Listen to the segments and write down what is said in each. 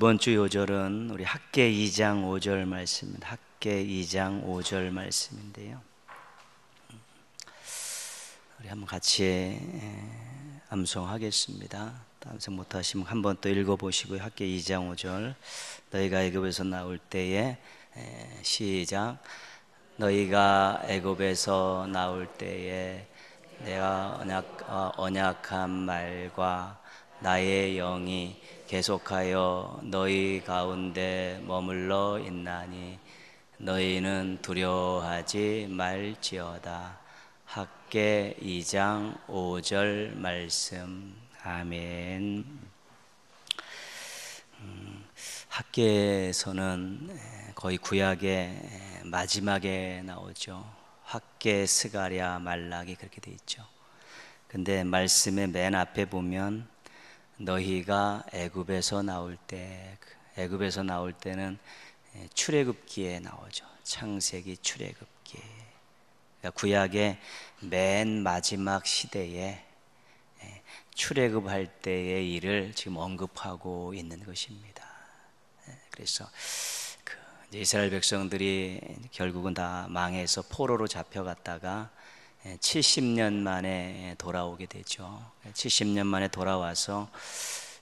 이번 주 요절은 우리 학계 2장 5절 말씀입니다. 학계 2장 5절 말씀인데요. 우리 한번 같이 예, 암송하겠습니다. 암송 못하시면 한번 또 읽어보시고요. 학계 2장 5절 너희가 애굽에서 나올 때에 예, 시작 너희가 애굽에서 나올 때에 내가 언약, 어, 언약한 말과 나의 영이 계속하여 너희 가운데 머물러 있나니 너희는 두려워하지 말지어다. 학계 2장 5절 말씀. 아멘. 음, 학계에서는 거의 구약의 마지막에 나오죠. 학계 스가랴 말락이 그렇게 돼 있죠. 근데 말씀의 맨 앞에 보면 너희가 애굽에서 나올 때 그 애굽에서 나올 때는 예, 출애굽기에 나오죠. 창세기 출애굽기. 그러니까 구약의 맨 마지막 시대에 예, 출애굽할 때의 일을 지금 언급하고 있는 것입니다. 예, 그래서 그 이스라엘 백성들이 결국은 다 망해서 포로로 잡혀갔다가 70년 예, 만에 돌아오게 되죠. 70년 만에 돌아와서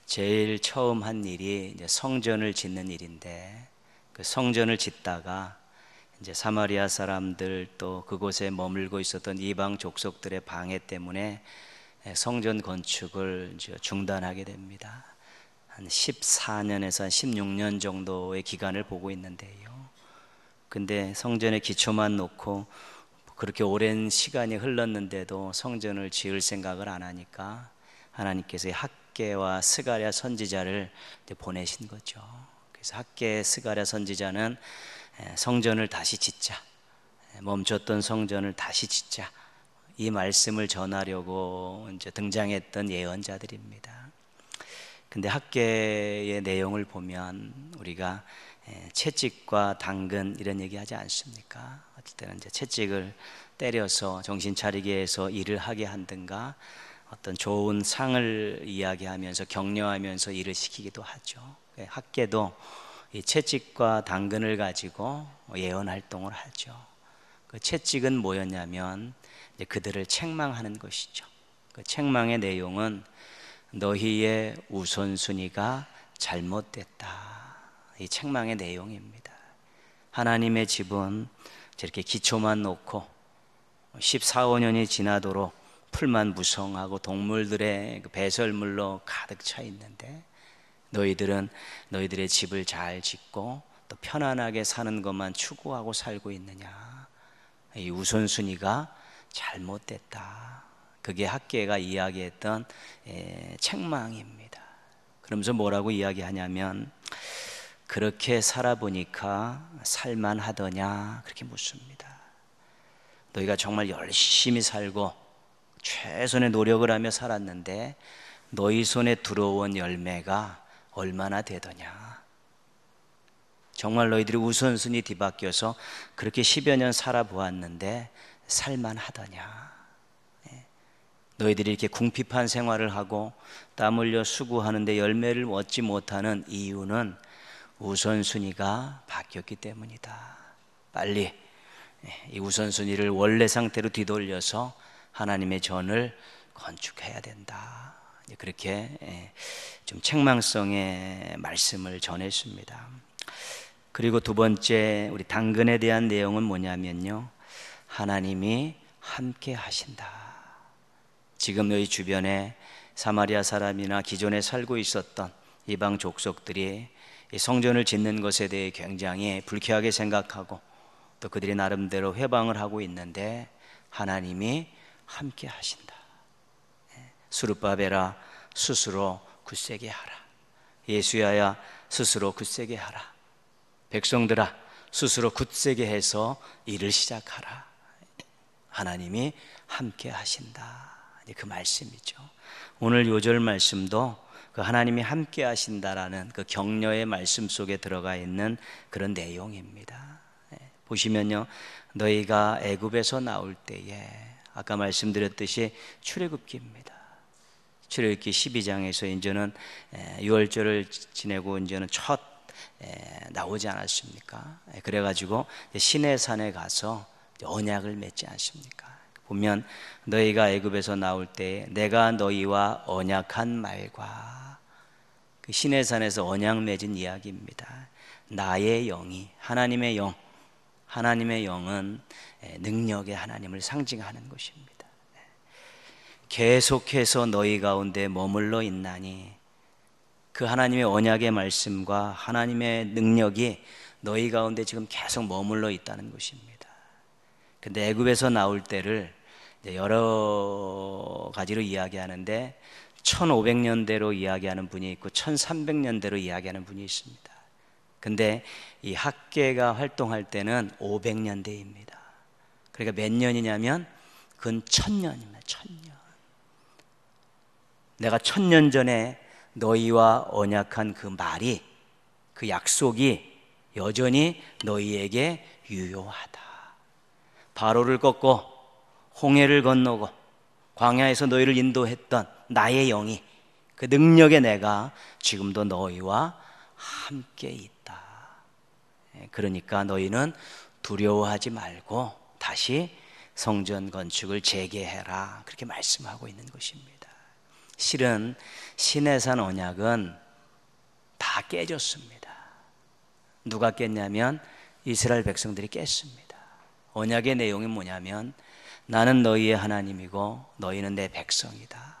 제일 처음 한 일이 성전을 짓는 일인데 그 성전을 짓다가 이제 사마리아 사람들 또 그곳에 머물고 있었던 이방 족속들의 방해 때문에 예, 성전 건축을 중단하게 됩니다. 한 14년에서 한 16년 정도의 기간을 보고 있는데요. 근데 성전의 기초만 놓고 그렇게 오랜 시간이 흘렀는데도 성전을 지을 생각을 안 하니까 하나님께서 학계와 스가랴 선지자를 보내신 거죠. 그래서 학계 스가랴 선지자는 성전을 다시 짓자. 멈췄던 성전을 다시 짓자. 이 말씀을 전하려고 이제 등장했던 예언자들입니다. 근데 학계의 내용을 보면 우리가 예, 채찍과 당근 이런 얘기 하지 않습니까? 어떨 때는 이제 채찍을 때려서 정신 차리게 해서 일을 하게 한든가 어떤 좋은 상을 이야기하면서 격려하면서 일을 시키기도 하죠. 예, 학계도 이 채찍과 당근을 가지고 뭐 예언 활동을 하죠. 그 채찍은 뭐였냐면 그들을 책망하는 것이죠. 그 책망의 내용은 너희의 우선순위가 잘못됐다. 이 책망의 내용입니다. 하나님의 집은 저렇게 기초만 놓고 14, 5년이 지나도록 풀만 무성하고 동물들의 그 배설물로 가득 차 있는데 너희들은 너희들의 집을 잘 짓고 또 편안하게 사는 것만 추구하고 살고 있느냐. 이 우선순위가 잘못됐다. 그게 학계가 이야기했던 예, 책망입니다. 그러면서 뭐라고 이야기하냐면 그렇게 살아보니까 살만하더냐? 그렇게 묻습니다. 너희가 정말 열심히 살고 최선의 노력을 하며 살았는데 너희 손에 들어온 열매가 얼마나 되더냐? 정말 너희들이 우선순위 뒤바뀌어서 그렇게 1여년 살아보았는데 살만하더냐? 예. 너희들이 이렇게 궁핍한 생활을 하고 땀 흘려 수고하는데 열매를 얻지 못하는 이유는 우선순위가 바뀌었기 때문이다. 빨리 예, 이 우선순위를 원래 상태로 뒤돌려서 하나님의 전을 건축해야 된다. 그렇게 예, 좀 책망성의 말씀을 전했습니다. 그리고 두 번째 우리 당근에 대한 내용은 뭐냐면요. 하나님이 함께 하신다. 지금 너희 주변에 사마리아 사람이나 기존에 살고 있었던 이방 족속들이 성전을 짓는 것에 대해 굉장히 불쾌하게 생각하고 또 그들이 나름대로 회방을 하고 있는데 하나님이 함께 하신다. 예, 수르바베라 스스로 굳세게 하라. 예수야야 스스로 굳세게 하라. 백성들아 스스로 굳세게 해서 일을 시작하라. 하나님이 함께 하신다. 그 말씀이죠. 오늘 요절 말씀도 그 하나님이 함께 하신다라는 그 격려의 말씀 속에 들어가 있는 그런 내용입니다. 예, 보시면요. 너희가 애굽에서 나올 때에 아까 말씀드렸듯이 출애굽기입니다. 출애굽기 12장에서 이제는 6월절을 예, 지내고 이제는 첫 예, 나오지 않았습니까? 그래가지고 시내산에 가서 언약을 맺지 않습니까? 보면 너희가 애굽에서 나올 때 내가 너희와 언약한 말과 그시내 산에서 언약 맺은 이야기입니다. 나의 영이 하나님의 영, 하나님의 영은 능력의 하나님을 상징하는 것입니다. 계속해서 너희 가운데 머물러 있나니 그 하나님의 언약의 말씀과 하나님의 능력이 너희 가운데 지금 계속 머물러 있다는 것입니다. 근데 애굽에서 나올 때를 여러 가지로 이야기하는데 1500년대로 이야기하는 분이 있고 1300년대로 이야기하는 분이 있습니다. 근데 이 학계가 활동할 때는 500년대입니다. 그러니까 몇 년이냐면 근 천년입니다. 천년. 내가 천년 전에 너희와 언약한 그 말이 그 약속이 여전히 너희에게 유효하다. 바로를 꺾고 홍해를 건너고 광야에서 너희를 인도했던 나의 영이 그 능력의 내가 지금도 너희와 함께 있다. 예, 그러니까 너희는 두려워하지 말고 다시 성전 건축을 재개해라. 그렇게 말씀하고 있는 것입니다. 실은 시내산 언약은 다 깨졌습니다. 누가 깼냐면 이스라엘 백성들이 깼습니다. 언약의 내용이 뭐냐면 나는 너희의 하나님이고 너희는 내 백성이다.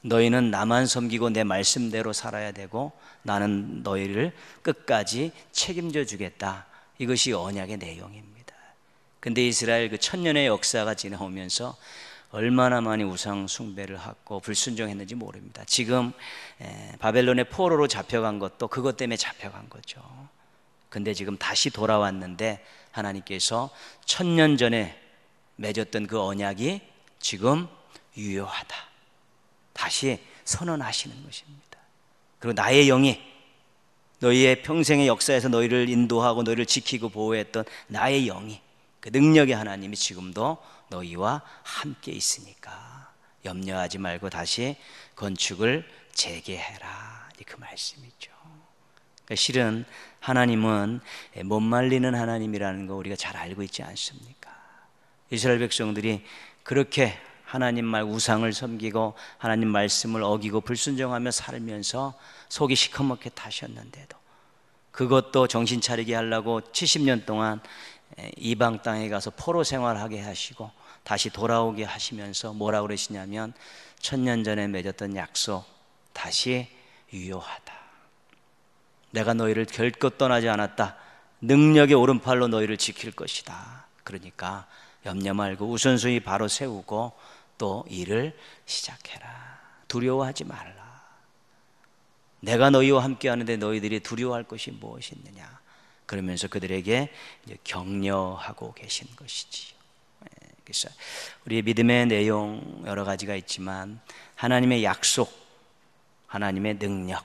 너희는 나만 섬기고 내 말씀대로 살아야 되고 나는 너희를 끝까지 책임져 주겠다. 이것이 언약의 내용입니다. 근데 이스라엘 그 천년의 역사가 지나오면서 얼마나 많이 우상 숭배를 하고 불순종했는지 모릅니다. 지금 바벨론의 포로로 잡혀간 것도 그것 때문에 잡혀간 거죠. 근데 지금 다시 돌아왔는데 하나님께서 천년 전에 맺었던 그 언약이 지금 유효하다. 다시 선언하시는 것입니다. 그리고 나의 영이 너희의 평생의 역사에서 너희를 인도하고 너희를 지키고 보호했던 나의 영이 그 능력의 하나님이 지금도 너희와 함께 있으니까 염려하지 말고 다시 건축을 재개해라. 그 말씀이죠. 그러니까 실은 하나님은 못 말리는 하나님이라는 거 우리가 잘 알고 있지 않습니까? 이스라엘 백성들이 그렇게 하나님 말 우상을 섬기고 하나님 말씀을 어기고 불순종하며 살면서 속이 시커멓게 타셨는데도 그것도 정신 차리게 하려고 70년 동안 이방 땅에 가서 포로 생활하게 하시고 다시 돌아오게 하시면서 뭐라 고 그러시냐면 천년 전에 맺었던 약속 다시 유효하다. 내가 너희를 결코 떠나지 않았다. 능력의 오른팔로 너희를 지킬 것이다. 그러니까 염려 말고 우선순위 바로 세우고 또 일을 시작해라. 두려워하지 말라. 내가 너희와 함께 하는데 너희들이 두려워할 것이 무엇이 있느냐. 그러면서 그들에게 격려하고 계신 것이지요. 예, 그래서 우리의 믿음의 내용 여러 가지가 있지만 하나님의 약속, 하나님의 능력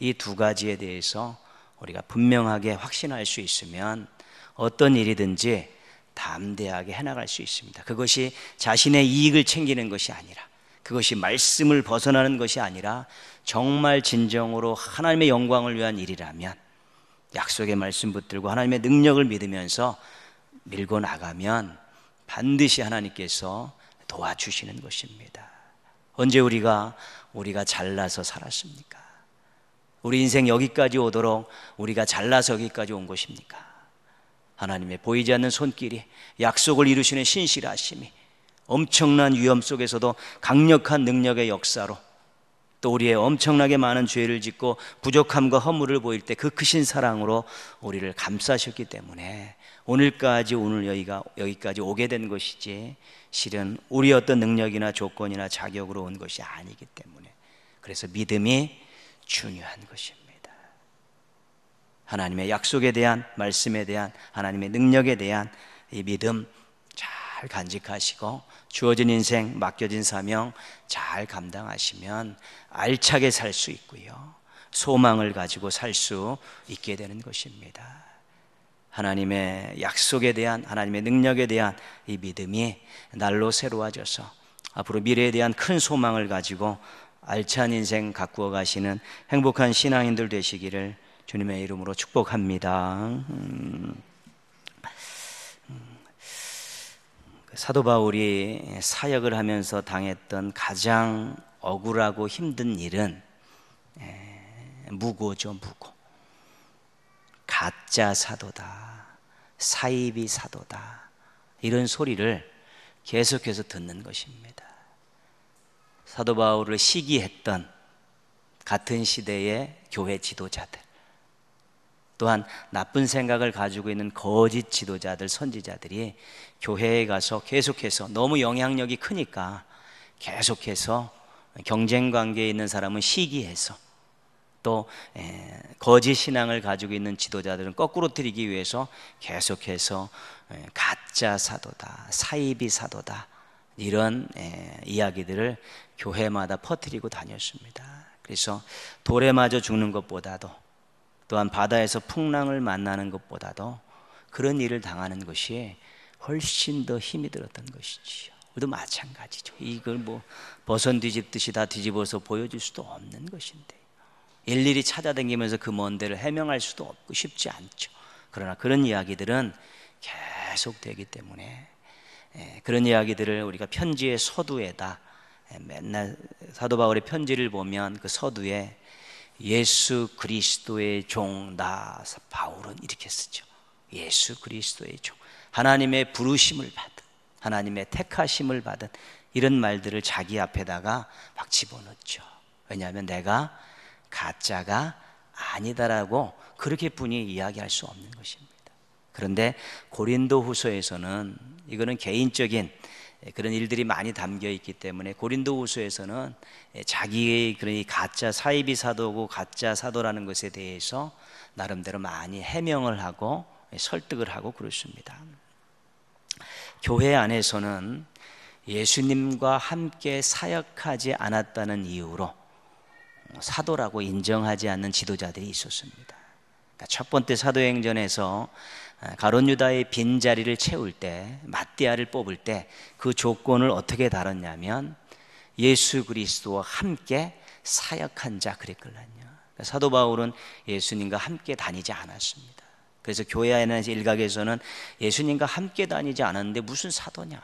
이 두 가지에 대해서 우리가 분명하게 확신할 수 있으면 어떤 일이든지 담대하게 해나갈 수 있습니다. 그것이 자신의 이익을 챙기는 것이 아니라 그것이 말씀을 벗어나는 것이 아니라 정말 진정으로 하나님의 영광을 위한 일이라면 약속의 말씀 붙들고 하나님의 능력을 믿으면서 밀고 나가면 반드시 하나님께서 도와주시는 것입니다. 언제 우리가 우리가 잘나서 살았습니까? 우리 인생 여기까지 오도록 우리가 잘나서 여기까지 온 것입니까? 하나님의 보이지 않는 손길이 약속을 이루시는 신실하심이 엄청난 위험 속에서도 강력한 능력의 역사로 또 우리의 엄청나게 많은 죄를 짓고 부족함과 허물을 보일 때 그 크신 사랑으로 우리를 감싸셨기 때문에 오늘까지 오늘 여기가 여기까지 오게 된 것이지 실은 우리 어떤 능력이나 조건이나 자격으로 온 것이 아니기 때문에 그래서 믿음이 중요한 것입니다. 하나님의 약속에 대한 말씀에 대한 하나님의 능력에 대한 이 믿음 잘 간직하시고 주어진 인생 맡겨진 사명 잘 감당하시면 알차게 살 수 있고요. 소망을 가지고 살 수 있게 되는 것입니다. 하나님의 약속에 대한 하나님의 능력에 대한 이 믿음이 날로 새로워져서 앞으로 미래에 대한 큰 소망을 가지고 알찬 인생 가꾸어 가시는 행복한 신앙인들 되시기를 주님의 이름으로 축복합니다. 음, 그 사도 바울이 사역을 하면서 당했던 가장 억울하고 힘든 일은 에, 예, 무고죠, 무고. 가짜 사도다. 사이비 사도다. 이런 소리를 계속해서 듣는 것입니다. 사도 바울을 시기했던 같은 시대의 교회 지도자들. 또한 나쁜 생각을 가지고 있는 거짓 지도자들, 선지자들이 교회에 가서 계속해서 너무 영향력이 크니까 계속해서 경쟁 관계에 있는 사람은 시기해서 또 거짓 신앙을 가지고 있는 지도자들은 거꾸로 트리기 위해서 계속해서 가짜 사도다, 사이비 사도다 이런 이야기들을 교회마다 퍼뜨리고 다녔습니다. 그래서 돌에 맞아 죽는 것보다도 또한 바다에서 풍랑을 만나는 것보다도 그런 일을 당하는 것이 훨씬 더 힘이 들었던 것이지요. 우리도 마찬가지죠. 이걸 뭐 버선 뒤집듯이 다 뒤집어서 보여줄 수도 없는 것인데 일일이 찾아다니면서 그먼 데를 해명할 수도 없고 쉽지 않죠. 그러나 그런 이야기들은 계속 되기 때문에 예, 그런 이야기들을 우리가 편지의 서두에다 예, 맨날 사도 바울의 편지를 보면 그 서두에 예수 그리스도의 종나 바울은 이렇게 쓰죠. 예수 그리스도의 종. 하나님의 부르심을 받은 하나님의 택하심을 받은 이런 말들을 자기 앞에다가 막 집어넣죠. 왜냐하면 내가 가짜가 아니다라고 그렇게 뿐이 이야기할 수 없는 것입니다. 그런데 고린도 후서에서는 이거는 개인적인 예, 그런 일들이 많이 담겨 있기 때문에 고린도우수에서는 예, 자기의 그런 가짜 사이비 사도고 가짜 사도라는 것에 대해서 나름대로 많이 해명을 하고 예, 설득을 하고 그렇습니다. 교회 안에서는 예수님과 함께 사역하지 않았다는 이유로 사도라고 인정하지 않는 지도자들이 있었습니다. 그러니까 첫 번째 사도행전에서 아, 가론 유다의 빈 자리를 채울 때 마띠아를 뽑을 때 그 조건을 어떻게 다뤘냐면 예수 그리스도와 함께 사역한 자 그랬걸란요. 그러니까 사도 바울은 예수님과 함께 다니지 않았습니다. 그래서 교회 안에 서 일각에서는 예수님과 함께 다니지 않았는데 무슨 사도냐,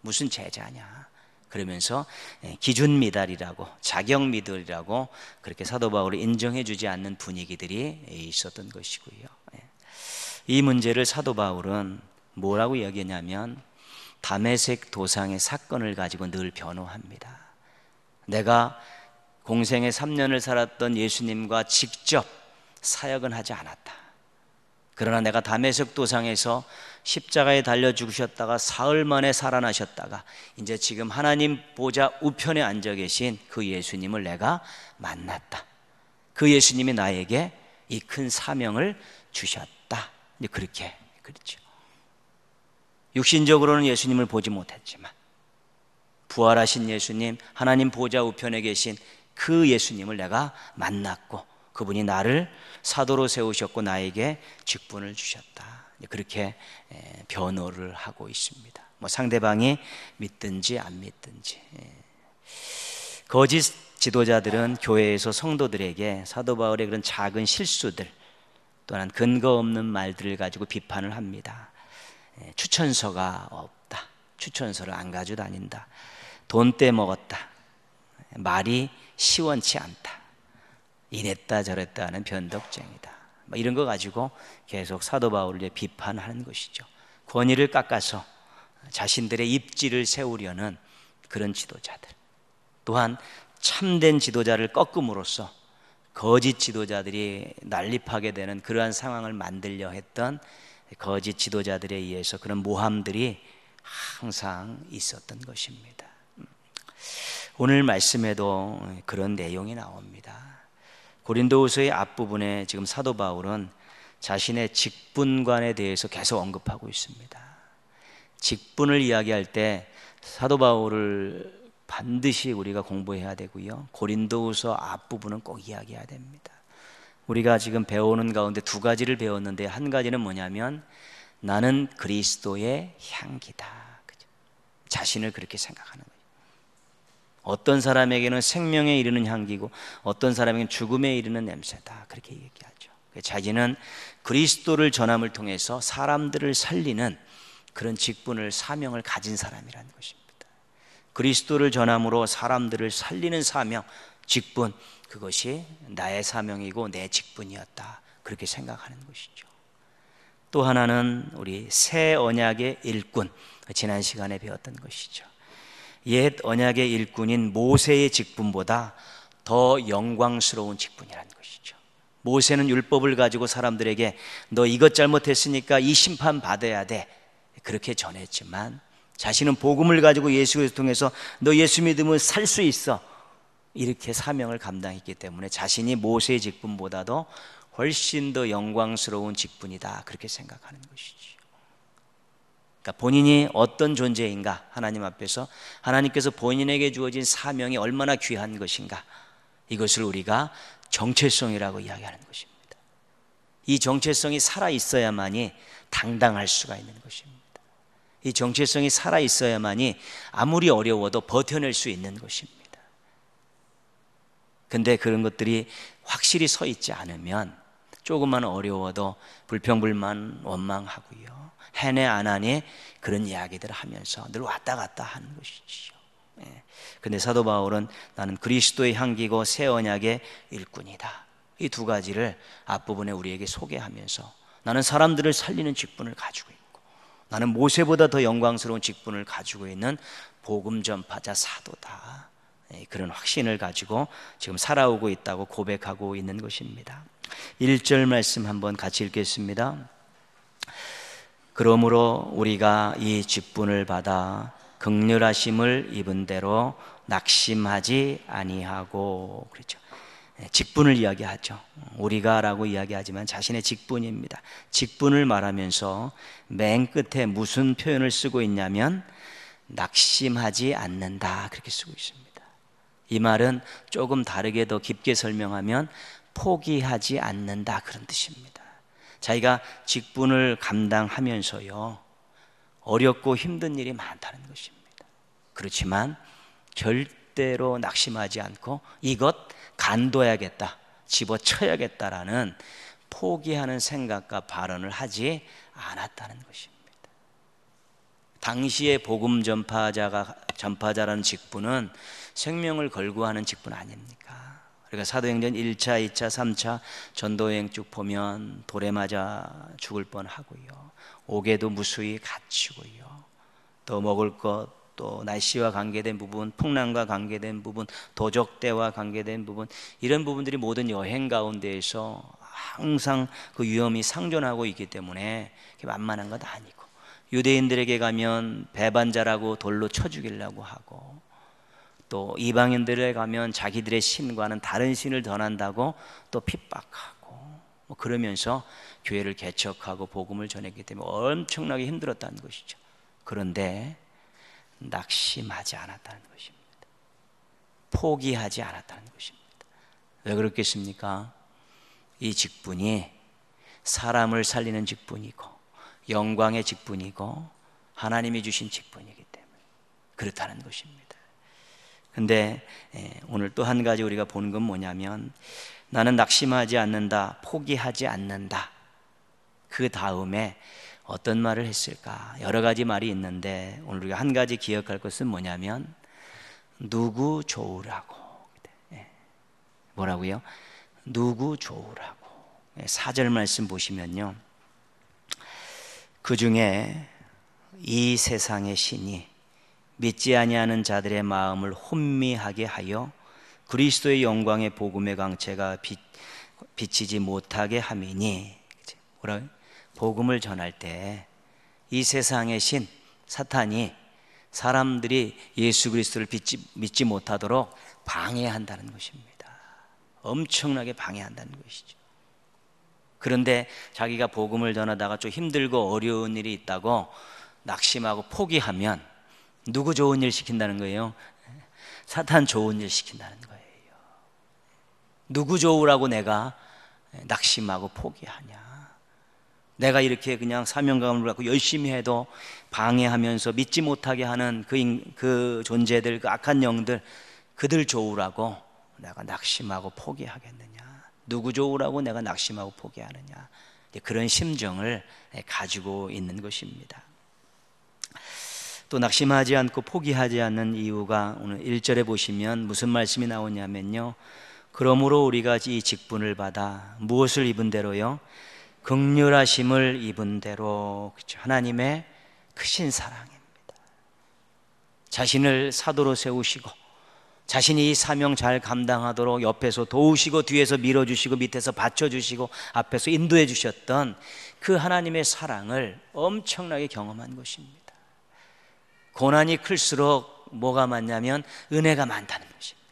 무슨 제자냐. 그러면서 예, 기준 미달이라고 자격 미달이라고 그렇게 사도 바울을 인정해 주지 않는 분위기들이 있었던 것이고요. 예. 이 문제를 사도 바울은 뭐라고 여야기냐면 담에색 도상의 사건을 가지고 늘 변호합니다. 내가 공생의 3년을 살았던 예수님과 직접 사역은 하지 않았다. 그러나 내가 담에색 도상에서 십자가에 달려 죽으셨다가 사흘 만에 살아나셨다가 이제 지금 하나님 보좌 우편에 앉아 계신 그 예수님을 내가 만났다. 그 예수님이 나에게 이 큰 사명을 주셨다. 이제 네, 그렇게 그렇죠. 육신적으로는 예수님을 보지 못했지만 부활하신 예수님, 하나님 보좌 우편에 계신 그 예수님을 내가 만났고 그분이 나를 사도로 세우셨고 나에게 직분을 주셨다. 네, 그렇게 변호를 하고 있습니다. 뭐 상대방이 믿든지 안 믿든지 예. 거짓 지도자들은 교회에서 성도들에게 사도 바울의 그런 작은 실수들 또한 근거 없는 말들을 가지고 비판을 합니다. 예, 추천서가 없다. 추천서를 안 가지고 다닌다. 돈 떼먹었다. 예, 말이 시원치 않다. 이랬다 저랬다 하는 변덕쟁이다. 뭐 이런 거 가지고 계속 사도 바울을 비판하는 것이죠. 권위를 깎아서 자신들의 입지를 세우려는 그런 지도자들. 또한 참된 지도자를 꺾음으로써 거짓 지도자들이 난립하게 되는 그러한 상황을 만들려 했던 거짓 지도자들에 의해서 그런 모함들이 항상 있었던 것입니다. 오늘 말씀에도 그런 내용이 나옵니다. 고린도후서의 앞부분에 지금 사도 바울은 자신의 직분관에 대해서 계속 언급하고 있습니다. 직분을 이야기할 때 사도 바울을 반드시 우리가 공부해야 되고요. 고린도후서 앞부분은 꼭 이야기해야 됩니다. 우리가 지금 배우는 가운데 두 가지를 배웠는데 한 가지는 뭐냐면 나는 그리스도의 향기다. 그죠? 자신을 그렇게 생각하는 거예요. 어떤 사람에게는 생명에 이르는 향기고 어떤 사람에게는 죽음에 이르는 냄새다. 그렇게 얘기하죠. 그 자기는 그리스도를 전함을 통해서 사람들을 살리는 그런 직분을 사명을 가진 사람이라는 것입니다. 그리스도를 전함으로 사람들을 살리는 사명, 직분, 그것이 나의 사명이고 내 직분이었다. 그렇게 생각하는 것이죠. 또 하나는 우리 새 언약의 일꾼, 지난 시간에 배웠던 것이죠. 옛 언약의 일꾼인 모세의 직분보다 더 영광스러운 직분이라는 것이죠. 모세는 율법을 가지고 사람들에게 너 이것 잘못했으니까 이 심판 받아야 돼. 그렇게 전했지만 자신은 복음을 가지고 예수 그리 통해서 너 예수 믿으면 살 수 있어. 이렇게 사명을 감당했기 때문에 자신이 모세의 직분보다도 훨씬 더 영광스러운 직분이다. 그렇게 생각하는 것이지. 그러니까 본인이 어떤 존재인가 하나님 앞에서 하나님께서 본인에게 주어진 사명이 얼마나 귀한 것인가 이것을 우리가 정체성이라고 이야기하는 것입니다. 이 정체성이 살아 있어야만이 당당할 수가 있는 것입니다. 이 정체성이 살아 있어야만이 아무리 어려워도 버텨낼 수 있는 것입니다. 근데 그런 것들이 확실히 서 있지 않으면 조금만 어려워도 불평불만 원망하고요. 해내 안 하니 그런 이야기들을 하면서 늘 왔다 갔다 하는 것이죠. 예. 근데 사도 바울은 나는 그리스도의 향기고 새 언약의 일꾼이다. 이 두 가지를 앞부분에 우리에게 소개하면서 나는 사람들을 살리는 직분을 가지고 있다. 나는 모세보다 더 영광스러운 직분을 가지고 있는 복음 전파자 사도다. 예, 그런 확신을 가지고 지금 살아오고 있다고 고백하고 있는 것입니다. 1절 말씀 한번 같이 읽겠습니다. 그러므로 우리가 이 직분을 받아 극렬하심을 입은 대로 낙심하지 아니하고 그렇죠. 예, 직분을 이야기하죠. 우리가라고 이야기하지만 자신의 직분입니다. 직분을 말하면서 맨 끝에 무슨 표현을 쓰고 있냐면 낙심하지 않는다 그렇게 쓰고 있습니다. 이 말은 조금 다르게 더 깊게 설명하면 포기하지 않는다 그런 뜻입니다. 자기가 직분을 감당하면서요. 어렵고 힘든 일이 많다는 것입니다. 그렇지만 절대로 낙심하지 않고 이것 간둬야겠다, 집어쳐야겠다라는 포기하는 생각과 발언을 하지 않았다는 것입니다. 당시의 복음 전파자가 전파자라는 직분은 생명을 걸고 하는 직분 아닙니까? 그러니까 사도행전 1차, 2차, 3차 전도행쭉 보면 돌에 맞아 죽을 뻔하고요. 옥에도 무수히 갇히고요. 또 먹을 것, 또 날씨와 관계된 부분, 풍랑과 관계된 부분, 도적대와 관계된 부분 이런 부분들이 모든 여행 가운데에서 항상 그 위험이 상존하고 있기 때문에 만만한 것도 아니고 유대인들에게 가면 배반자라고 돌로 쳐 죽이려고 하고 또 이방인들에 가면 자기들의 신과는 다른 신을 전한다고 또 핍박하고 뭐 그러면서 교회를 개척하고 복음을 전했기 때문에 엄청나게 힘들었다는 것이죠. 그런데 낙심하지 않았다는 것입니다. 포기하지 않았다는 것입니다. 왜 그렇겠습니까? 이 직분이 사람을 살리는 직분이고 영광의 직분이고 하나님이 주신 직분이기 때문에 그렇다는 것입니다. 근데 예, 오늘 또 한 가지 우리가 보는 건 뭐냐면 나는 낙심하지 않는다, 포기하지 않는다. 그 다음에 어떤 말을 했을까? 여러 가지 말이 있는데 오늘 우리가 한 가지 기억할 것은 뭐냐면 누구 좋으라고. 예. 뭐라고요? 누구 좋으라고. 예, 사절 말씀 보시면요. 그 중에 이 세상의 신이 믿지 아니하는 자들의 마음을 혼미하게 하여 그리스도의 영광의 복음의 광채가 비, 비치지 못하게 함이니 뭐라고요? 복음을 전할 때 이 세상의 신 사탄이 사람들이 예수 그리스도를 믿지, 믿지 못하도록 방해한다는 것입니다. 엄청나게 방해한다는 것이죠. 그런데 자기가 복음을 전하다가 좀 힘들고 어려운 일이 있다고 낙심하고 포기하면 누구 좋은 일 시킨다는 거예요? 사탄 좋은 일 시킨다는 거예요. 누구 좋으라고 내가 낙심하고 포기하냐. 내가 이렇게 그냥 사명감을 갖고 열심히 해도 방해하면서 믿지 못하게 하는 그, 인, 그 존재들, 그 악한 영들, 그들 좋으라고 내가 낙심하고 포기하겠느냐? 누구 좋으라고 내가 낙심하고 포기하느냐? 그런 심정을 가지고 있는 것입니다. 또 낙심하지 않고 포기하지 않는 이유가 오늘 1절에 보시면 무슨 말씀이 나오냐면요. 그러므로 우리가 이 직분을 받아 무엇을 입은 대로요? 극률하심을 입은 대로 그렇죠. 하나님의 크신 사랑입니다. 자신을 사도로 세우시고 자신이 이 사명 잘 감당하도록 옆에서 도우시고 뒤에서 밀어주시고 밑에서 받쳐주시고 앞에서 인도해 주셨던 그 하나님의 사랑을 엄청나게 경험한 것입니다. 고난이 클수록 뭐가 많냐면 은혜가 많다는 것입니다.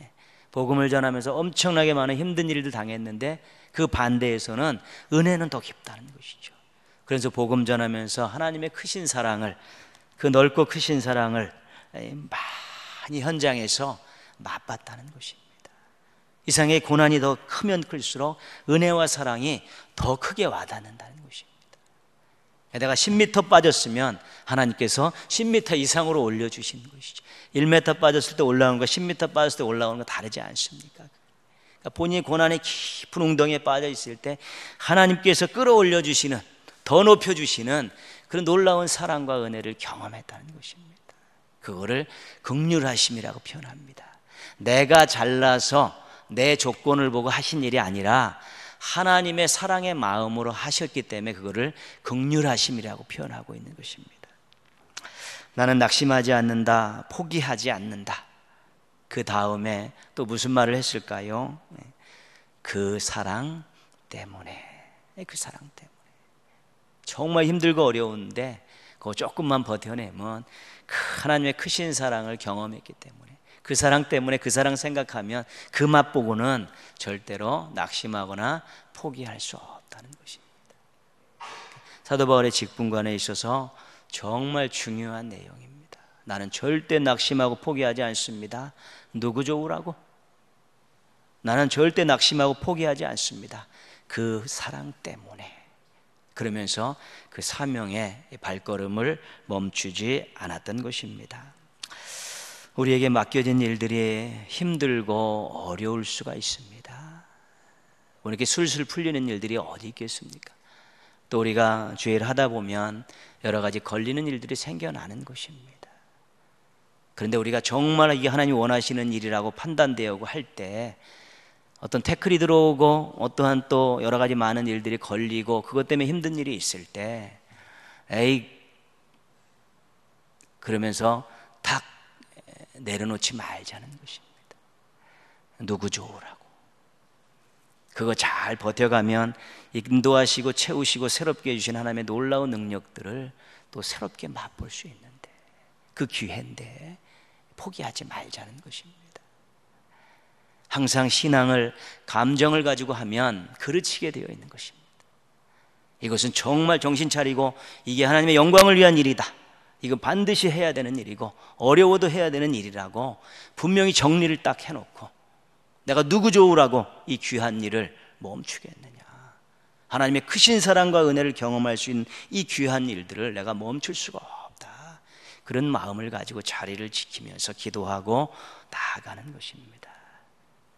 예. 복음을 전하면서 엄청나게 많은 힘든 일들 당했는데 그 반대에서는 은혜는 더 깊다는 것이죠. 그래서 복음 전하면서 하나님의 크신 사랑을 그 넓고 크신 사랑을 많이 현장에서 맛봤다는 것입니다. 이상의 고난이 더 크면 클수록 은혜와 사랑이 더 크게 와닿는다는 것입니다. 내가 10m 빠졌으면 하나님께서 10m 이상으로 올려주신 것이죠. 1m 빠졌을 때 올라오는 거, 10m 빠졌을 때 올라오는 거 다르지 않습니까? 그러니까 본인이 고난의 깊은 웅덩이에 빠져 있을 때 하나님께서 끌어올려 주시는 더 높여 주시는 그런 놀라운 사랑과 은혜를 경험했다는 것입니다. 그거를 극률하심이라고 표현합니다. 내가 잘나서 내 조건을 보고 하신 일이 아니라 하나님의 사랑의 마음으로 하셨기 때문에 그거를 극률하심이라고 표현하고 있는 것입니다. 나는 낙심하지 않는다, 포기하지 않는다. 그 다음에 또 무슨 말을 했을까요? 네. 그 사랑 때문에. 네, 그 사랑 때문에. 정말 힘들고 어려운데 그거 조금만 버텨내면 그 하나님의 크신 사랑을 경험했기 때문에 그 사랑 때문에 그 사랑 생각하면 그 맛보고는 절대로 낙심하거나 포기할 수 없다는 것입니다. 사도 바울의 직분관에 있어서 정말 중요한 내용입니다. 나는 절대 낙심하고 포기하지 않습니다. 누구 좋으라고? 나는 절대 낙심하고 포기하지 않습니다. 그 사랑 때문에. 그러면서 그 사명의 발걸음을 멈추지 않았던 것입니다. 우리에게 맡겨진 일들이 힘들고 어려울 수가 있습니다. 오늘 이게 술술 풀리는 일들이 어디 있겠습니까? 또 우리가 죄를 하다 보면 여러 가지 걸리는 일들이 생겨나는 것입니다. 그런데 우리가 정말 이게 하나님 이 원하시는 일이라고 판단되고 할 때 어떤 태클이 들어오고 어떠한 또 여러 가지 많은 일들이 걸리고 그것 때문에 힘든 일이 있을 때 에이 그러면서 탁 내려놓지 말자는 것입니다. 누구 좋으라고. 그거 잘 버텨가면 인도하시고 채우시고 새롭게 해주신 하나님의 놀라운 능력들을 또 새롭게 맛볼 수 있는데 그 기회인데 포기하지 말자는 것입니다. 항상 신앙을 감정을 가지고 하면 그르치게 되어 있는 것입니다. 이것은 정말 정신 차리고 이게 하나님의 영광을 위한 일이다. 이건 반드시 해야 되는 일이고 어려워도 해야 되는 일이라고 분명히 정리를 딱 해놓고 내가 누구 좋으라고 이 귀한 일을 멈추게 느냐 하나님의 크신 사랑과 은혜를 경험할 수 있는 이 귀한 일들을 내가 멈출 수가 그런 마음을 가지고 자리를 지키면서 기도하고 나아가는 것입니다.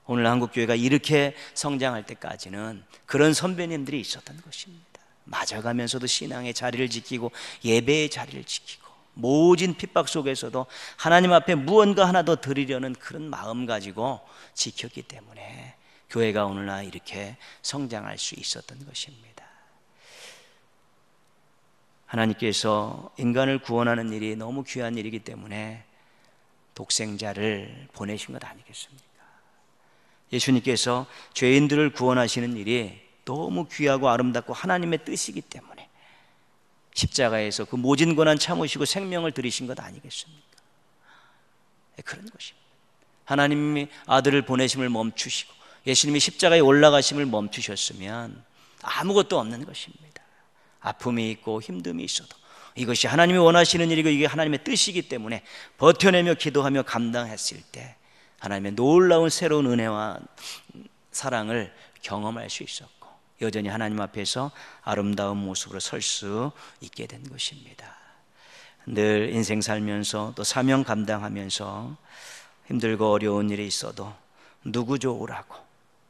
오늘 한국 교회가 이렇게 성장할 때까지는 그런 선배님들이 있었던 것입니다. 맞아가면서도 신앙의 자리를 지키고 예배의 자리를 지키고 모진 핍박 속에서도 하나님 앞에 무언가 하나 더 드리려는 그런 마음 가지고 지켰기 때문에 교회가 오늘날 이렇게 성장할 수 있었던 것입니다. 하나님께서 인간을 구원하는 일이 너무 귀한 일이기 때문에 독생자를 보내신 것 아니겠습니까? 예수님께서 죄인들을 구원하시는 일이 너무 귀하고 아름답고 하나님의 뜻이기 때문에 십자가에서 그 모진 고난 참으시고 생명을 들이신 것 아니겠습니까? 네, 그런 것입니다. 하나님이 아들을 보내심을 멈추시고 예수님이 십자가에 올라가심을 멈추셨으면 아무것도 없는 것입니다. 아픔이 있고 힘듦이 있어도 이것이 하나님이 원하시는 일이고 이게 하나님의 뜻이기 때문에 버텨내며 기도하며 감당했을 때 하나님의 놀라운 새로운 은혜와 사랑을 경험할 수 있었고 여전히 하나님 앞에서 아름다운 모습으로 설 수 있게 된 것입니다. 늘 인생 살면서 또 사명 감당하면서 힘들고 어려운 일이 있어도 누구 좋으라고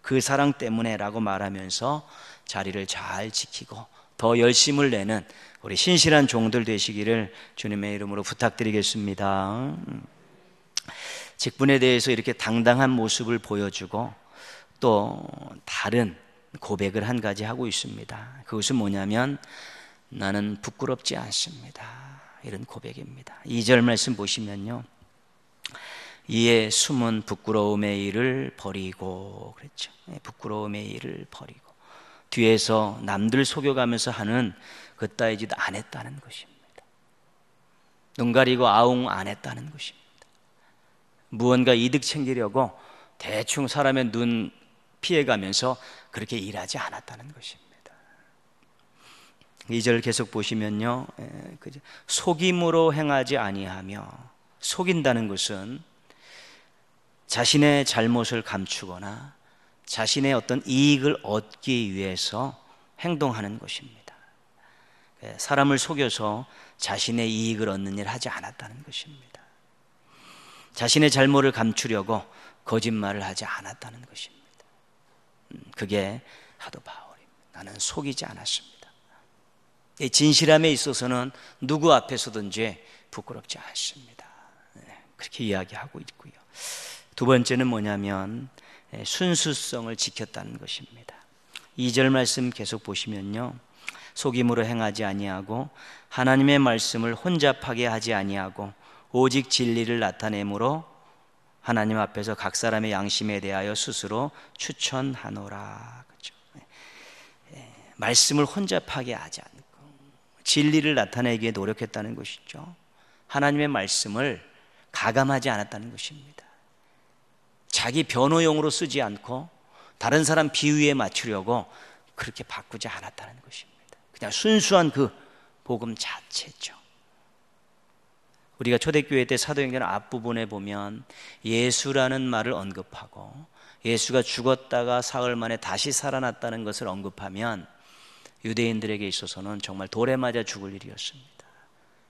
그 사랑 때문에라고 말하면서 자리를 잘 지키고 더 열심을 내는 우리 신실한 종들 되시기를 주님의 이름으로 부탁드리겠습니다. 직분에 대해서 이렇게 당당한 모습을 보여주고 또 다른 고백을 한 가지 하고 있습니다. 그것은 뭐냐면 나는 부끄럽지 않습니다. 이런 고백입니다. 2절 말씀 보시면요. 이에 숨은 부끄러움의 일을 버리고 그랬죠. 예, 부끄러움의 일을 버리고 뒤에서 남들 속여가면서 하는 그따위 짓안 했다는 것입니다. 눈 가리고 아웅 안 했다는 것입니다. 무언가 이득 챙기려고 대충 사람의 눈 피해가면서 그렇게 일하지 않았다는 것입니다. 2절 계속 보시면요. 예, 그 속임으로 행하지 아니하며 속인다는 것은 자신의 잘못을 감추거나 자신의 어떤 이익을 얻기 위해서 행동하는 것입니다. 예, 사람을 속여서 자신의 이익을 얻는 일 하지 않았다는 것입니다. 자신의 잘못을 감추려고 거짓말을 하지 않았다는 것입니다. 음, 그게 사도 바울입니다. 나는 속이지 않았습니다. 진실함에 있어서는 누구 앞에서든지 부끄럽지 않습니다. 예, 그렇게 이야기하고 있고요. 두 번째는 뭐냐면 순수성을 지켰다는 것입니다. 2절 말씀 계속 보시면요. 속임으로 행하지 아니하고 하나님의 말씀을 혼잡하게 하지 아니하고 오직 진리를 나타내므로 하나님 앞에서 각 사람의 양심에 대하여 스스로 추천하노라. 그죠? 말씀을 혼잡하게 하지 않고 진리를 나타내기에 노력했다는 것이죠. 하나님의 말씀을 가감하지 않았다는 것입니다. 자기 변호용으로 쓰지 않고 다른 사람 비위에 맞추려고 그렇게 바꾸지 않았다는 것입니다. 그냥 순수한 그 복음 자체죠. 우리가 초대교회 때 사도행전 앞부분에 보면 예수라는 말을 언급하고 예수가 죽었다가 사흘 만에 다시 살아났다는 것을 언급하면 유대인들에게 있어서는 정말 돌에 맞아 죽을 일이었습니다.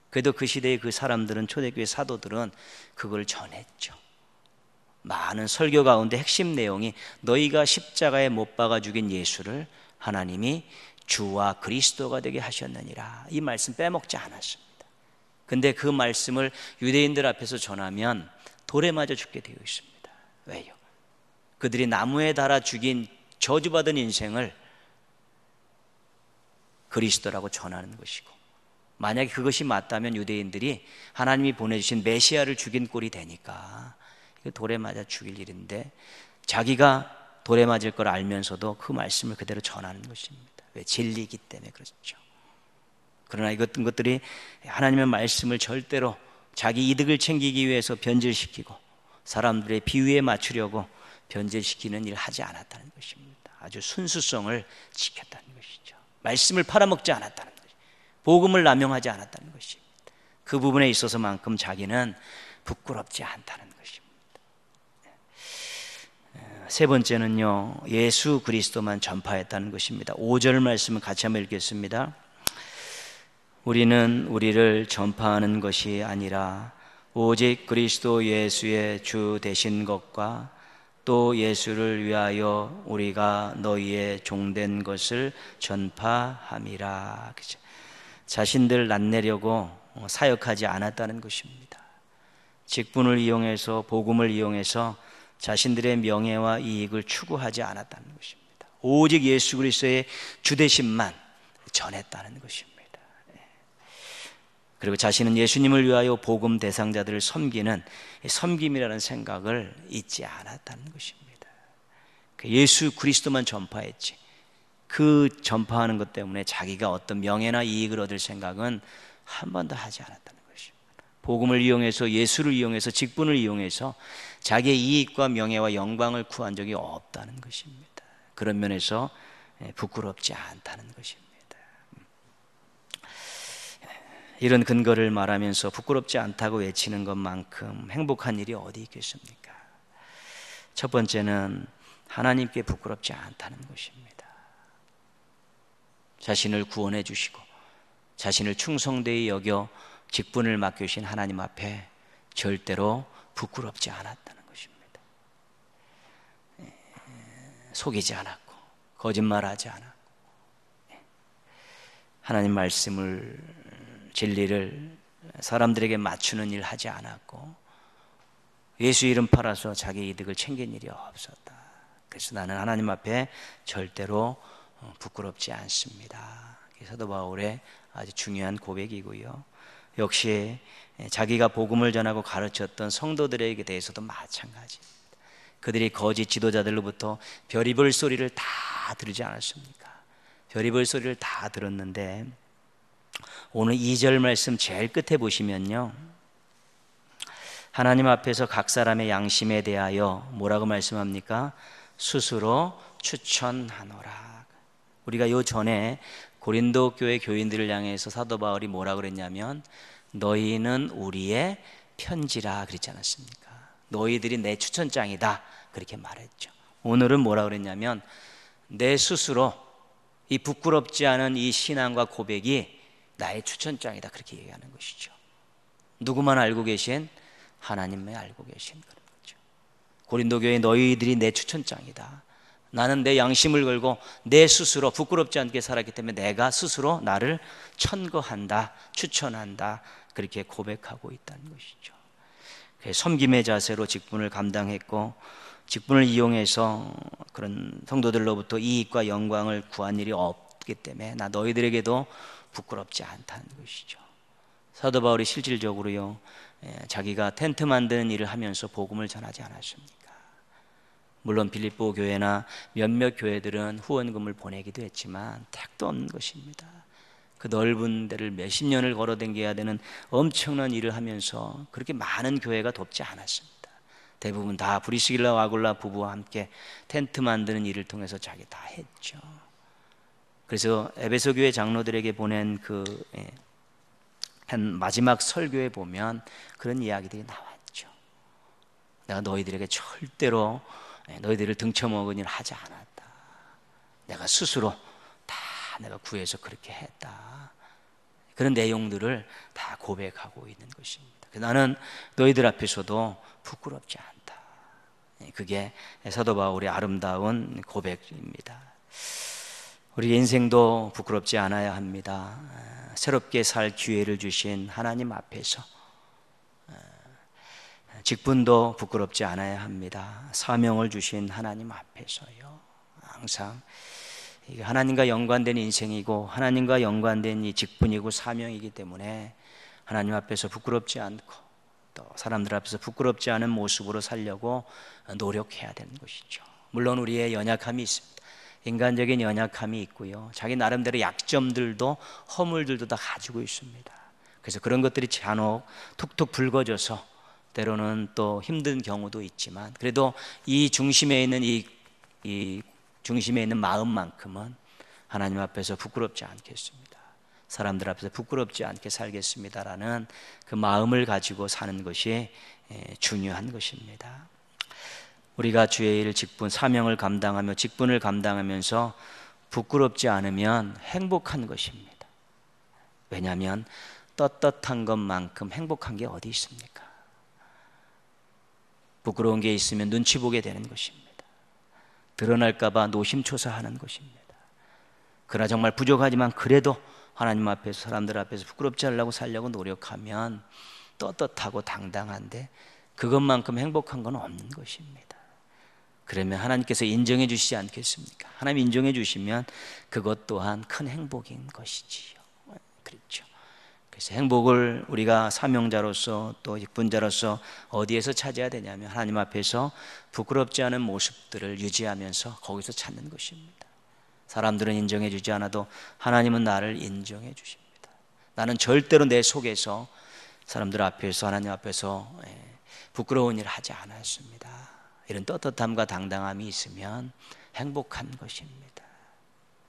그래도 그 시대의 그 사람들은 초대교회 사도들은 그걸 전했죠. 많은 설교 가운데 핵심 내용이 너희가 십자가에 못 박아 죽인 예수를 하나님이 주와 그리스도가 되게 하셨느니라. 이 말씀 빼먹지 않았습니다. 근데 그 말씀을 유대인들 앞에서 전하면 돌에 맞아 죽게 되어 있습니다. 왜요? 그들이 나무에 달아 죽인 저주받은 인생을 그리스도라고 전하는 것이고 만약에 그것이 맞다면 유대인들이 하나님이 보내주신 메시아를 죽인 꼴이 되니까 그 돌에 맞아 죽일 일인데 자기가 돌에 맞을 걸 알면서도 그 말씀을 그대로 전하는 것입니다. 왜 진리이기 때문에 그렇죠. 그러나 이것 것들이 하나님의 말씀을 절대로 자기 이득을 챙기기 위해서 변질시키고 사람들의 비위에 맞추려고 변질시키는 일 하지 않았다는 것입니다. 아주 순수성을 지켰다는 것이죠. 말씀을 팔아먹지 않았다는 것이 복음을 남용하지 않았다는 것입그 부분에 있어서만큼 자기는 부끄럽지 않다는 세 번째는요, 예수 그리스도만 전파했다는 것입니다. 5절 말씀을 같이 한번 읽겠습니다. 우리는 우리를 전파하는 것이 아니라 오직 그리스도 예수의 주 되신 것과 또 예수를 위하여 우리가 너희의 종된 것을 전파함이라. 그죠? 자신들 낯내려고 사역하지 않았다는 것입니다. 직분을 이용해서 복음을 이용해서 자신들의 명예와 이익을 추구하지 않았다는 것입니다. 오직 예수 그리스도의 주대심만 전했다는 것입니다. 예. 그리고 자신은 예수님을 위하여 복음 대상자들을 섬기는 섬김이라는 생각을 잊지 않았다는 것입니다. 그 예수 그리스도만 전파했지. 그 전파하는 것 때문에 자기가 어떤 명예나 이익을 얻을 생각은 한 번도 하지 않았다는 것입니다. 복음을 이용해서 예수를 이용해서 직분을 이용해서 자기의 이익과 명예와 영광을 구한 적이 없다는 것입니다. 그런 면에서 예, 부끄럽지 않다는 것입니다. 예, 이런 근거를 말하면서 부끄럽지 않다고 외치는 것만큼 행복한 일이 어디 있겠습니까? 첫 번째는 하나님께 부끄럽지 않다는 것입니다. 자신을 구원해 주시고 자신을 충성되이 여겨 직분을 맡겨신 하나님 앞에 절대로 부끄럽지 않았다는 것입니다. 예, 속이지 않았고 거짓말하지 않았고 예, 하나님 말씀을 진리를 사람들에게 맞추는 일 하지 않았고 예수 이름 팔아서 자기 이득을 챙긴 일이 없었다. 그래서 나는 하나님 앞에 절대로 어, 부끄럽지 않습니다. 사도 바울의 아주 중요한 고백이고요. 역시 자기가 복음을 전하고 가르쳤던 성도들에게 대해서도 마찬가지입니다. 그들이 거짓 지도자들로부터 별이별 소리를 다 들지 않았습니까? 별이별 소리를 다 들었는데 오늘 2절 말씀 제일 끝에 보시면요. 하나님 앞에서 각 사람의 양심에 대하여 뭐라고 말씀합니까? 스스로 추천하노라. 우리가 요 전에 고린도 교회 교인들을 향해서 사도 바울이 뭐라 그랬냐면 너희는 우리의 편지라 그랬지 않았습니까? 너희들이 내 추천장이다 그렇게 말했죠. 오늘은 뭐라 그랬냐면 내 스스로 이 부끄럽지 않은 이 신앙과 고백이 나의 추천장이다 그렇게 얘기하는 것이죠. 누구만 알고 계신 하나님만 알고 계신 그런 거죠. 고린도 교회 너희들이 내 추천장이다. 나는 내 양심을 걸고 내 스스로 부끄럽지 않게 살았기 때문에 내가 스스로 나를 천거한다, 추천한다, 그렇게 고백하고 있다는 것이죠. 섬김의 자세로 직분을 감당했고, 직분을 이용해서 그런 성도들로부터 이익과 영광을 구한 일이 없기 때문에 나 너희들에게도 부끄럽지 않다는 것이죠. 사도 바울이 실질적으로요, 예, 자기가 텐트 만드는 일을 하면서 복음을 전하지 않았습니다. 물론 빌립보 교회나 몇몇 교회들은 후원금을 보내기도 했지만 택도 없는 것입니다. 그 넓은 데를 몇십 년을 걸어댕겨야 되는 엄청난 일을 하면서 그렇게 많은 교회가 돕지 않았습니다. 대부분 다 브리스길라 와골라 부부와 함께 텐트 만드는 일을 통해서 자기 다 했죠. 그래서 에베소 교회 장로들에게 보낸 그한 예, 마지막 설교에 보면 그런 이야기들이 나왔죠. 내가 너희들에게 절대로 네, 너희들을 등쳐먹은 일 하지 않았다. 내가 스스로 다 내가 구해서 그렇게 했다. 그런 내용들을 다 고백하고 있는 것입니다. 나는 너희들 앞에서도 부끄럽지 않다. 네, 그게 사도 바울의 아름다운 고백입니다. 우리 인생도 부끄럽지 않아야 합니다. 아, 새롭게 살 기회를 주신 하나님 앞에서 직분도 부끄럽지 않아야 합니다. 사명을 주신 하나님 앞에서요. 항상 하나님과 연관된 인생이고 하나님과 연관된 이 직분이고 사명이기 때문에 하나님 앞에서 부끄럽지 않고 또 사람들 앞에서 부끄럽지 않은 모습으로 살려고 노력해야 되는 것이죠. 물론 우리의 연약함이 있습니다. 인간적인 연약함이 있고요. 자기 나름대로 약점들도 허물들도 다 가지고 있습니다. 그래서 그런 것들이 잔혹 툭툭 붉어져서 때로는 또 힘든 경우도 있지만 그래도 이 중심에 있는 이, 이 중심에 있는 마음만큼은 하나님 앞에서 부끄럽지 않겠습니다. 사람들 앞에서 부끄럽지 않게 살겠습니다라는 그 마음을 가지고 사는 것이 예, 중요한 것입니다. 우리가 주의 일 직분 사명을 감당하며 직분을 감당하면서 부끄럽지 않으면 행복한 것입니다. 왜냐하면 떳떳한 것만큼 행복한 게 어디 있습니까? 부끄러운 게 있으면 눈치 보게 되는 것입니다. 드러날까봐 노심초사하는 것입니다. 그러나 정말 부족하지만 그래도 하나님 앞에서 사람들 앞에서 부끄럽지 않으려고 살려고 노력하면 떳떳하고 당당한데 그것만큼 행복한 건 없는 것입니다. 그러면 하나님께서 인정해 주시지 않겠습니까? 하나님 인정해 주시면 그것 또한 큰 행복인 것이지요. 그렇죠. 그래서 행복을 우리가 사명자로서 또 직분자로서 어디에서 찾아야 되냐면 하나님 앞에서 부끄럽지 않은 모습들을 유지하면서 거기서 찾는 것입니다. 사람들은 인정해 주지 않아도 하나님은 나를 인정해 주십니다. 나는 절대로 내 속에서 사람들 앞에서 하나님 앞에서 예, 부끄러운 일을 하지 않았습니다. 이런 떳떳함과 당당함이 있으면 행복한 것입니다.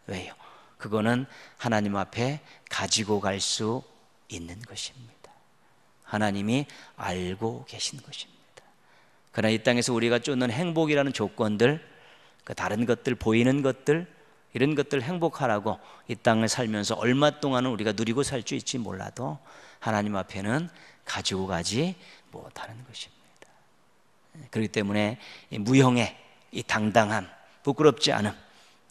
왜요? 그거는 하나님 앞에 가지고 갈수 있는 것입니다. 하나님이 알고 계신 것입니다. 그러나 이 땅에서 우리가 쫓는 행복이라는 조건들, 그 다른 것들, 보이는 것들, 이런 것들 행복하라고 이 땅을 살면서 얼마 동안은 우리가 누리고 살 수 있지 몰라도 하나님 앞에는 가지고 가지 못하는 것입니다. 그렇기 때문에 무형의 이 당당함, 부끄럽지 않음,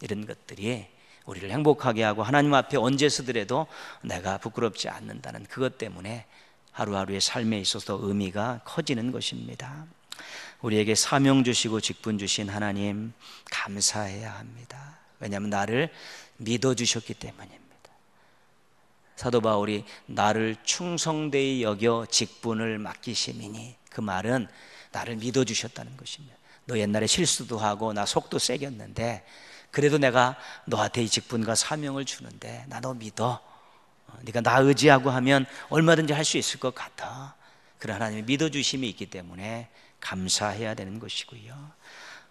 이런 것들이 우리를 행복하게 하고 하나님 앞에 언제 서더라도 내가 부끄럽지 않는다는 그것 때문에 하루하루의 삶에 있어서 의미가 커지는 것입니다. 우리에게 사명 주시고 직분 주신 하나님 감사해야 합니다. 왜냐하면 나를 믿어 주셨기 때문입니다. 사도 바울이 나를 충성되이 여겨 직분을 맡기심이니 그 말은 나를 믿어 주셨다는 것입니다. 너 옛날에 실수도 하고 나 속도 세겼는데 그래도 내가 너한테 이 직분과 사명을 주는데 나 너 믿어. 어, 네가 나 의지하고 하면 얼마든지 할 수 있을 것 같아. 그런 하나님의 믿어주심이 있기 때문에 감사해야 되는 것이고요.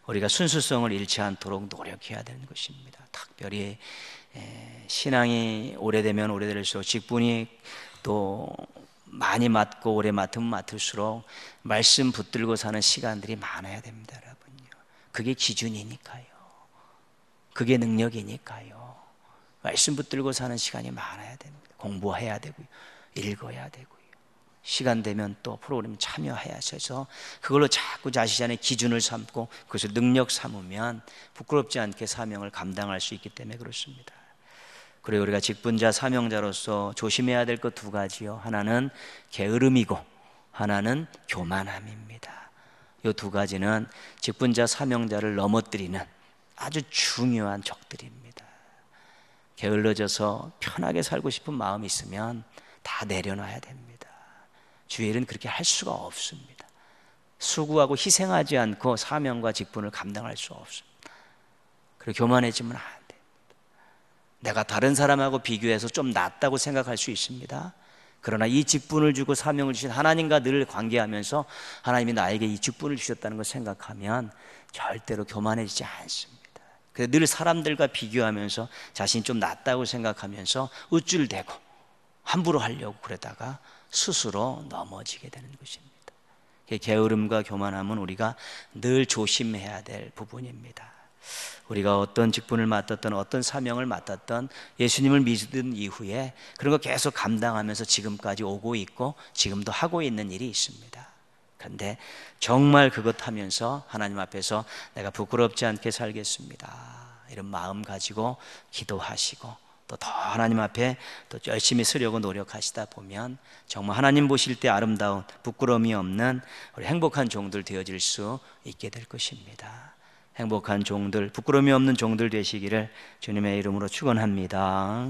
우리가 순수성을 잃지 않도록 노력해야 되는 것입니다. 특별히 신앙이 오래되면 오래될수록 직분이 또 많이 맞고 오래 맡으면 맡을수록 말씀 붙들고 사는 시간들이 많아야 됩니다, 여러분요. 그게 기준이니까요. 그게 능력이니까요. 말씀 붙들고 사는 시간이 많아야 됩니다. 공부해야 되고요. 읽어야 되고요. 시간 되면 또 프로그램 참여하셔서 그걸로 자꾸 자신의 기준을 삼고 그것을 능력 삼으면 부끄럽지 않게 사명을 감당할 수 있기 때문에 그렇습니다. 그리고 우리가 직분자 사명자로서 조심해야 될 것 두 가지요. 하나는 게으름이고 하나는 교만함입니다. 이 두 가지는 직분자 사명자를 넘어뜨리는 아주 중요한 적들입니다. 게을러져서 편하게 살고 싶은 마음이 있으면 다 내려놔야 됩니다. 주일은 그렇게 할 수가 없습니다. 수고하고 희생하지 않고 사명과 직분을 감당할 수 없습니다. 그리고 교만해지면 안 내가 다른 사람하고 비교해서 좀 낫다고 생각할 수 있습니다. 그러나 이 직분을 주고 사명을 주신 하나님과 늘 관계하면서 하나님이 나에게 이 직분을 주셨다는 걸 생각하면 절대로 교만해지지 않습니다. 그래서 늘 사람들과 비교하면서 자신이 좀 낫다고 생각하면서 우쭐대고 함부로 하려고 그러다가 스스로 넘어지게 되는 것입니다. 게으름과 교만함은 우리가 늘 조심해야 될 부분입니다. 우리가 어떤 직분을 맡았던 어떤 사명을 맡았던 예수님을 믿은 이후에 그런 거 계속 감당하면서 지금까지 오고 있고 지금도 하고 있는 일이 있습니다. 그런데 정말 그것 하면서 하나님 앞에서 내가 부끄럽지 않게 살겠습니다. 이런 마음 가지고 기도하시고 또 더 하나님 앞에 또 열심히 쓰려고 노력하시다 보면 정말 하나님 보실 때 아름다운 부끄러움이 없는 우리 행복한 종들 되어질 수 있게 될 것입니다. 행복한 종들, 부끄러움이 없는 종들 되시기를 주님의 이름으로 축원합니다.